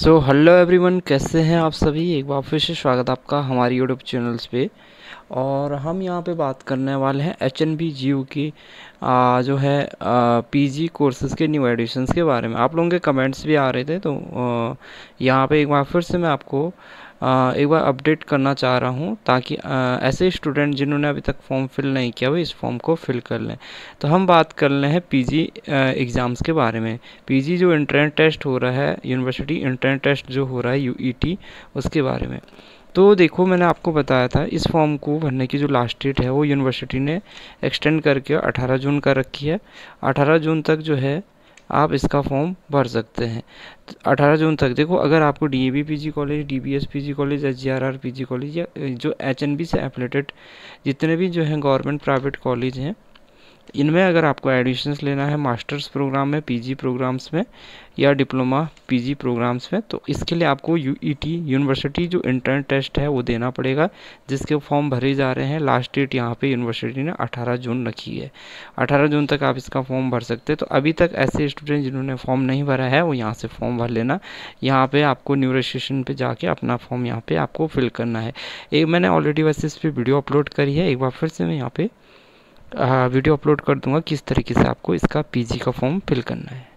so hello everyone कैसे हैं आप सभी एक बार फिर से स्वागत आपका हमारी यूट्यूब चैनल्स पे और हम यहाँ पे बात करने वाले हैं H N B G U की आ, जो है पीजी कोर्सेज़ के न्यू एडिशन्स के बारे में आप लोगों के कमेंट्स भी आ रहे थे तो यहाँ पे एक बार फिर से मैं आपको एक बार अपडेट करना चाह रहा हूँ ताकि ऐसे स्टूडेंट जिन्होंने अभी तक फॉर्म फिल नहीं किया वो इस फॉर्म को फिल कर लें तो हम बात कर रहे हैं पीजी एग्ज़ाम्स के बारे में पीजी जो इंटरन टेस्ट हो रहा है यूनिवर्सिटी इंटरन टेस्ट जो हो रहा है यू उसके बारे में तो देखो मैंने आपको बताया था इस फॉर्म को भरने की जो लास्ट डेट है वो यूनिवर्सिटी ने एक्सटेंड करके 18 जून का रखी है 18 जून तक जो है आप इसका फॉर्म भर सकते हैं अठारह जून तक देखो अगर आपको D A B P G college D B S P G college H G R R P G college या जो एच एन बी से एफिलेटेड जितने भी जो हैं गवर्नमेंट प्राइवेट कॉलेज हैं इनमें अगर आपको एडमिशन्स लेना है मास्टर्स प्रोग्राम में पीजी प्रोग्राम्स में या डिप्लोमा पीजी प्रोग्राम्स में तो इसके लिए आपको यूईटी यूनिवर्सिटी e जो इंटर्न टेस्ट है वो देना पड़ेगा जिसके फॉर्म भरे जा रहे हैं लास्ट डेट यहाँ पे यूनिवर्सिटी ने 18 जून रखी है 18 जून तक आप इसका फॉर्म भर सकते हैं तो अभी तक ऐसे स्टूडेंट जिन्होंने फॉर्म नहीं भरा है वो यहाँ से फॉर्म भर लेना यहाँ पर आपको न्यू रजिस्ट्रेशन पर जाके अपना फॉर्म यहाँ पर आपको फिल करना है एक मैंने ऑलरेडी वैसे इस पर वीडियो अपलोड करी है एक बार फिर से मैं यहाँ पर वीडियो अपलोड कर दूंगा किस तरीके से आपको इसका पीजी का फॉर्म फिल करना है